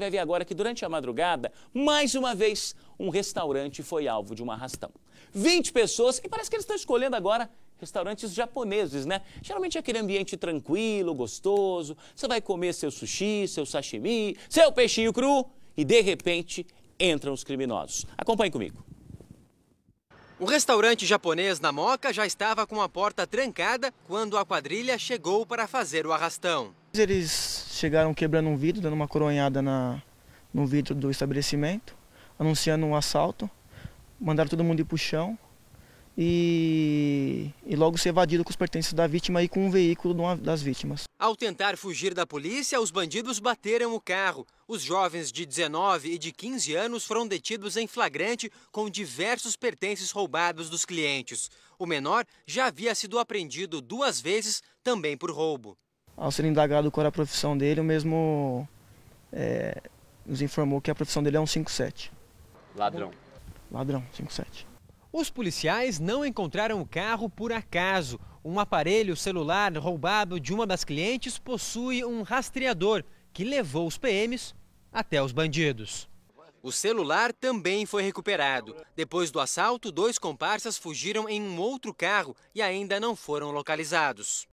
Vai ver agora que durante a madrugada, mais uma vez, um restaurante foi alvo de um arrastão. 20 pessoas, e parece que eles estão escolhendo agora restaurantes japoneses, né? Geralmente é aquele ambiente tranquilo, gostoso, você vai comer seu sushi, seu sashimi, seu peixinho cru, e de repente entram os criminosos. Acompanhe comigo. O restaurante japonês na Moca já estava com a porta trancada quando a quadrilha chegou para fazer o arrastão. Eles chegaram quebrando um vidro, dando uma coronhada na, no vidro do estabelecimento, anunciando um assalto, mandaram todo mundo ir para o chão e, e logo ser evadido com os pertences da vítima e com o um veículo uma, das vítimas. Ao tentar fugir da polícia, os bandidos bateram o carro. Os jovens de 19 e de 15 anos foram detidos em flagrante com diversos pertences roubados dos clientes. O menor já havia sido apreendido duas vezes também por roubo ao ser indagado qual era a profissão dele, o mesmo é, nos informou que a profissão dele é um 57. Ladrão. Ladrão, 57. Os policiais não encontraram o carro por acaso. Um aparelho celular roubado de uma das clientes possui um rastreador que levou os PMs até os bandidos. O celular também foi recuperado. Depois do assalto, dois comparsas fugiram em um outro carro e ainda não foram localizados.